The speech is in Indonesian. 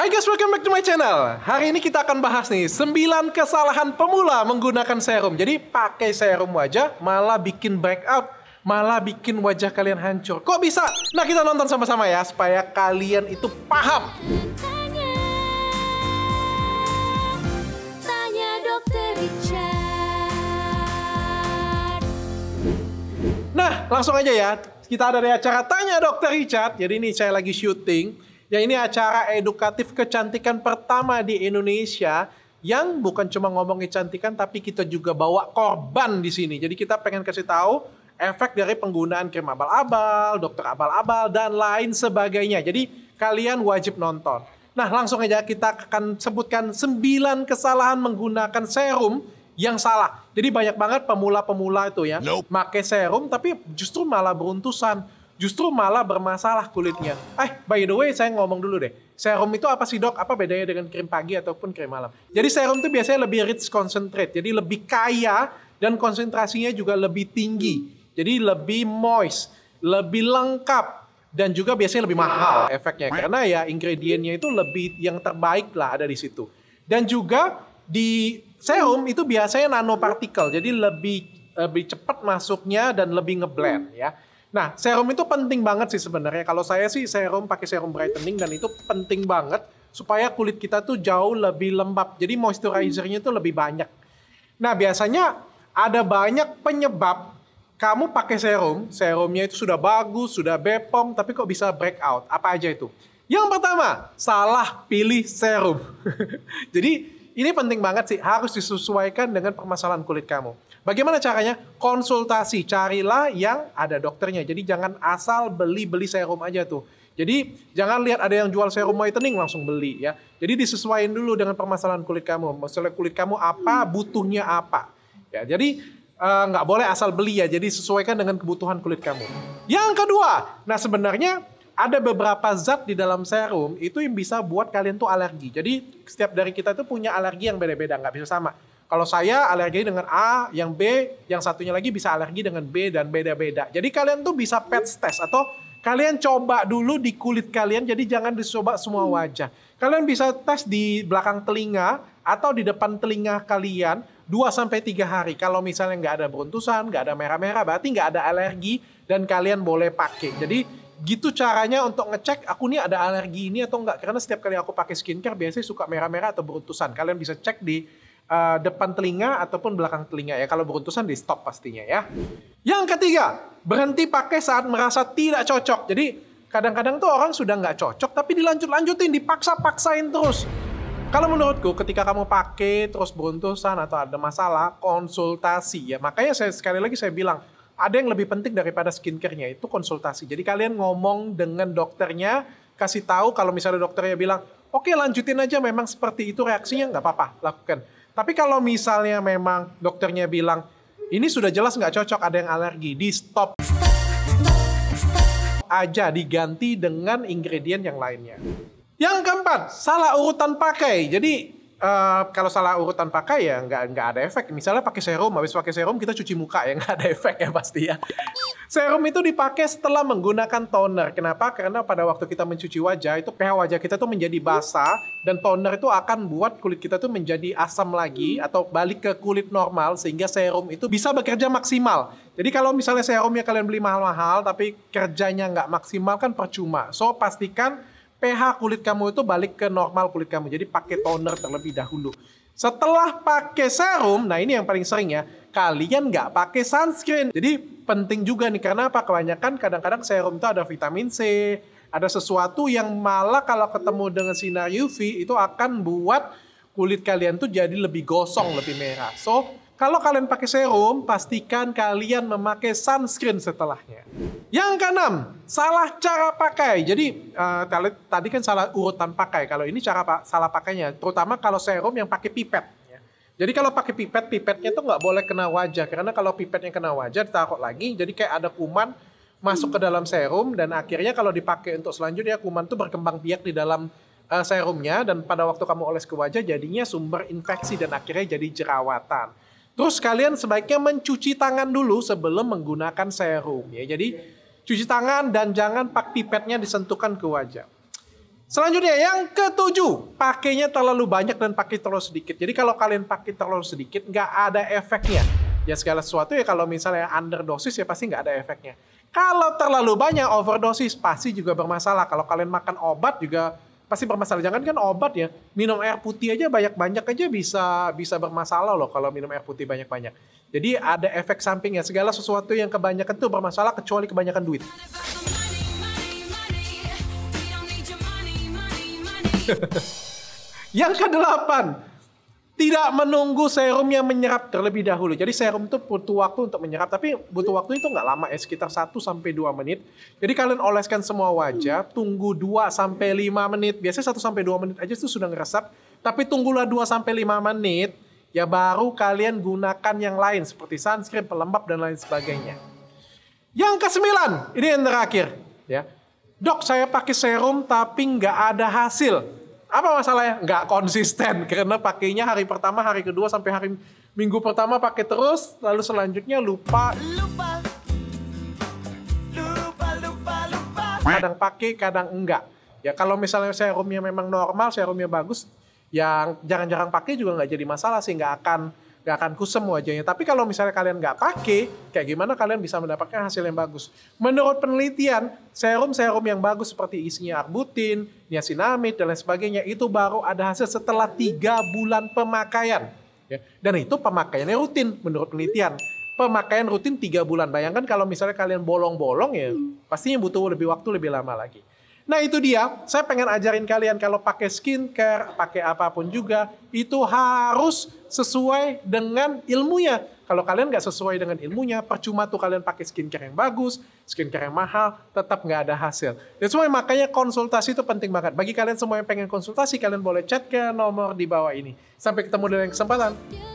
Hai guys, welcome back to my channel. Hari ini kita akan bahas nih 9 kesalahan pemula menggunakan serum. Jadi pakai serum wajah malah bikin breakout, malah bikin wajah kalian hancur. Kok bisa? Nah, kita nonton sama-sama ya supaya kalian itu paham. Nah, langsung aja ya. Kita ada di acara Tanya Dokter Richard. Jadi ini saya lagi syuting Ya ini acara edukatif kecantikan pertama di Indonesia yang bukan cuma ngomong kecantikan tapi kita juga bawa korban di sini. Jadi kita pengen kasih tahu efek dari penggunaan krim abal-abal, dokter abal-abal, dan lain sebagainya. Jadi kalian wajib nonton. Nah langsung aja kita akan sebutkan 9 kesalahan menggunakan serum yang salah. Jadi banyak banget pemula-pemula itu ya, nope. make serum tapi justru malah beruntusan justru malah bermasalah kulitnya. Eh, by the way, saya ngomong dulu deh. Serum itu apa sih dok? Apa bedanya dengan krim pagi ataupun krim malam? Jadi serum itu biasanya lebih rich concentrate, jadi lebih kaya dan konsentrasinya juga lebih tinggi. Jadi lebih moist, lebih lengkap, dan juga biasanya lebih mahal efeknya. Karena ya ingredientnya itu lebih yang terbaik lah ada di situ. Dan juga di serum itu biasanya nanopartikel, jadi lebih lebih cepat masuknya dan lebih ngeblend ya. Nah, serum itu penting banget sih sebenarnya. Kalau saya sih serum pakai serum brightening dan itu penting banget supaya kulit kita tuh jauh lebih lembab. Jadi moisturizer-nya tuh lebih banyak. Nah, biasanya ada banyak penyebab kamu pakai serum, serumnya itu sudah bagus, sudah bepom, tapi kok bisa breakout? Apa aja itu? Yang pertama, salah pilih serum. Jadi ini penting banget sih, harus disesuaikan dengan permasalahan kulit kamu. Bagaimana caranya? Konsultasi, carilah yang ada dokternya. Jadi jangan asal beli-beli serum aja tuh. Jadi jangan lihat ada yang jual serum whitening langsung beli ya. Jadi disesuaikan dulu dengan permasalahan kulit kamu. Masalah kulit kamu apa, butuhnya apa. Ya, jadi eh, nggak uh, boleh asal beli ya. Jadi sesuaikan dengan kebutuhan kulit kamu. Yang kedua, nah sebenarnya ada beberapa zat di dalam serum itu yang bisa buat kalian tuh alergi. Jadi setiap dari kita itu punya alergi yang beda-beda, nggak bisa sama. Kalau saya alergi dengan A, yang B, yang satunya lagi bisa alergi dengan B dan beda-beda. Jadi kalian tuh bisa pet test atau kalian coba dulu di kulit kalian. Jadi jangan dicoba semua wajah. Kalian bisa tes di belakang telinga atau di depan telinga kalian 2 sampai 3 hari. Kalau misalnya nggak ada beruntusan, nggak ada merah-merah, berarti nggak ada alergi dan kalian boleh pakai. Jadi gitu caranya untuk ngecek aku nih ada alergi ini atau enggak karena setiap kali aku pakai skincare biasanya suka merah-merah atau beruntusan kalian bisa cek di uh, depan telinga ataupun belakang telinga ya kalau beruntusan di stop pastinya ya yang ketiga berhenti pakai saat merasa tidak cocok jadi kadang-kadang tuh orang sudah nggak cocok tapi dilanjut-lanjutin dipaksa-paksain terus kalau menurutku ketika kamu pakai terus beruntusan atau ada masalah konsultasi ya makanya saya sekali lagi saya bilang ada yang lebih penting daripada skincare-nya itu konsultasi. Jadi kalian ngomong dengan dokternya, kasih tahu kalau misalnya dokternya bilang, oke okay, lanjutin aja memang seperti itu reaksinya nggak apa-apa, lakukan. Tapi kalau misalnya memang dokternya bilang, ini sudah jelas nggak cocok, ada yang alergi, di stop aja diganti dengan ingredient yang lainnya. Yang keempat, salah urutan pakai. Jadi Eh, kalau salah urutan pakai ya nggak nggak ada efek. Misalnya pakai serum, habis pakai serum kita cuci muka ya nggak ada efek ya pasti ya. Serum itu dipakai setelah menggunakan toner. Kenapa? Karena pada waktu kita mencuci wajah itu pH wajah kita tuh menjadi basah dan toner itu akan buat kulit kita tuh menjadi asam lagi atau balik ke kulit normal sehingga serum itu bisa bekerja maksimal. Jadi kalau misalnya serumnya kalian beli mahal-mahal tapi kerjanya nggak maksimal kan percuma. So pastikan pH kulit kamu itu balik ke normal kulit kamu. Jadi pakai toner terlebih dahulu. Setelah pakai serum, nah ini yang paling sering ya, kalian nggak pakai sunscreen. Jadi penting juga nih, karena apa? Kebanyakan kadang-kadang serum itu ada vitamin C, ada sesuatu yang malah kalau ketemu dengan sinar UV itu akan buat kulit kalian tuh jadi lebih gosong, lebih merah. So, kalau kalian pakai serum, pastikan kalian memakai sunscreen setelahnya. Yang keenam, salah cara pakai. Jadi uh, tadi kan salah urutan pakai. Kalau ini cara pa salah pakainya, terutama kalau serum yang pakai pipet. Jadi kalau pakai pipet, pipetnya tuh nggak boleh kena wajah. Karena kalau pipetnya kena wajah, ditaruh lagi. Jadi kayak ada kuman masuk ke dalam serum. Dan akhirnya kalau dipakai untuk selanjutnya, kuman tuh berkembang biak di dalam uh, serumnya dan pada waktu kamu oles ke wajah jadinya sumber infeksi dan akhirnya jadi jerawatan. Terus kalian sebaiknya mencuci tangan dulu sebelum menggunakan serum ya. Jadi cuci tangan dan jangan pak pipetnya disentuhkan ke wajah. Selanjutnya yang ketujuh, pakainya terlalu banyak dan pakai terlalu sedikit. Jadi kalau kalian pakai terlalu sedikit nggak ada efeknya. Ya segala sesuatu ya kalau misalnya underdosis ya pasti nggak ada efeknya. Kalau terlalu banyak overdosis pasti juga bermasalah. Kalau kalian makan obat juga pasti bermasalah. Jangan kan obat ya, minum air putih aja banyak-banyak aja bisa bisa bermasalah loh kalau minum air putih banyak-banyak. Jadi ada efek samping ya Segala sesuatu yang kebanyakan tuh bermasalah kecuali kebanyakan duit. yang kedelapan tidak menunggu serum yang menyerap terlebih dahulu. Jadi serum itu butuh waktu untuk menyerap, tapi butuh waktu itu nggak lama ya, sekitar 1 2 menit. Jadi kalian oleskan semua wajah, tunggu 2 5 menit. Biasanya 1 2 menit aja itu sudah ngeresap, tapi tunggulah 2 5 menit, ya baru kalian gunakan yang lain seperti sunscreen, pelembab dan lain sebagainya. Yang ke-9, ini yang terakhir ya. Dok, saya pakai serum tapi nggak ada hasil apa masalahnya? Nggak konsisten karena pakainya hari pertama, hari kedua sampai hari minggu pertama pakai terus, lalu selanjutnya lupa. Lupa. Lupa, lupa, lupa. Kadang pakai, kadang enggak. Ya kalau misalnya serumnya memang normal, serumnya bagus, yang jarang-jarang pakai juga nggak jadi masalah sih, nggak akan gak akan kusem wajahnya. Tapi kalau misalnya kalian gak pakai, kayak gimana kalian bisa mendapatkan hasil yang bagus? Menurut penelitian, serum-serum yang bagus seperti isinya arbutin, niacinamide, dan lain sebagainya, itu baru ada hasil setelah tiga bulan pemakaian. Ya. Dan itu pemakaiannya rutin menurut penelitian. Pemakaian rutin tiga bulan. Bayangkan kalau misalnya kalian bolong-bolong ya, pastinya butuh lebih waktu lebih lama lagi. Nah itu dia, saya pengen ajarin kalian kalau pakai skincare, pakai apapun juga, itu harus sesuai dengan ilmunya. Kalau kalian nggak sesuai dengan ilmunya, percuma tuh kalian pakai skincare yang bagus, skincare yang mahal, tetap nggak ada hasil. dan why makanya konsultasi itu penting banget. Bagi kalian semua yang pengen konsultasi, kalian boleh chat ke nomor di bawah ini. Sampai ketemu dalam lain kesempatan.